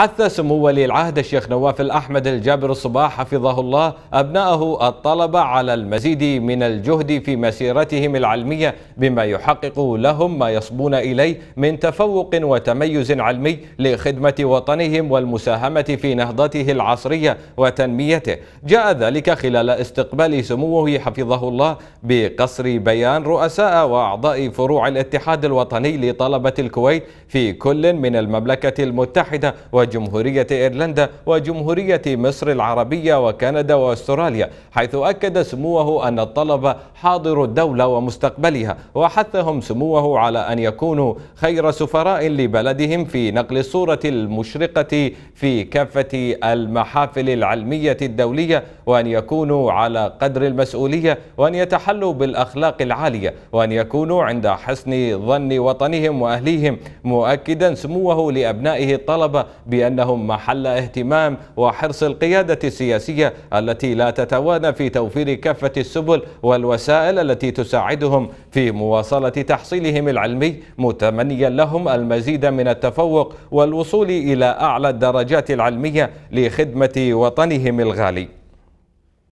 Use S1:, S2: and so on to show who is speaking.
S1: حث سمو ولي العهد الشيخ نواف الأحمد الجابر الصباح حفظه الله أبناءه الطلبة على المزيد من الجهد في مسيرتهم العلمية بما يحقق لهم ما يصبون إليه من تفوق وتميز علمي لخدمة وطنهم والمساهمة في نهضته العصرية وتنميته جاء ذلك خلال استقبال سموه حفظه الله بقصر بيان رؤساء وأعضاء فروع الاتحاد الوطني لطلبة الكويت في كل من المملكة المتحدة و وجمهورية إيرلندا وجمهورية مصر العربية وكندا وأستراليا حيث أكد سموه أن الطلبة حاضر الدولة ومستقبلها وحثهم سموه على أن يكونوا خير سفراء لبلدهم في نقل الصورة المشرقة في كافة المحافل العلمية الدولية وأن يكونوا على قدر المسؤولية وأن يتحلوا بالأخلاق العالية وأن يكونوا عند حسن ظن وطنهم وأهليهم مؤكدا سموه لأبنائه الطلبة بأنهم محل اهتمام وحرص القيادة السياسية التي لا تتوانى في توفير كافة السبل والوسائل التي تساعدهم في مواصلة تحصيلهم العلمي متمنيا لهم المزيد من التفوق والوصول إلى أعلى الدرجات العلمية لخدمة وطنهم الغالي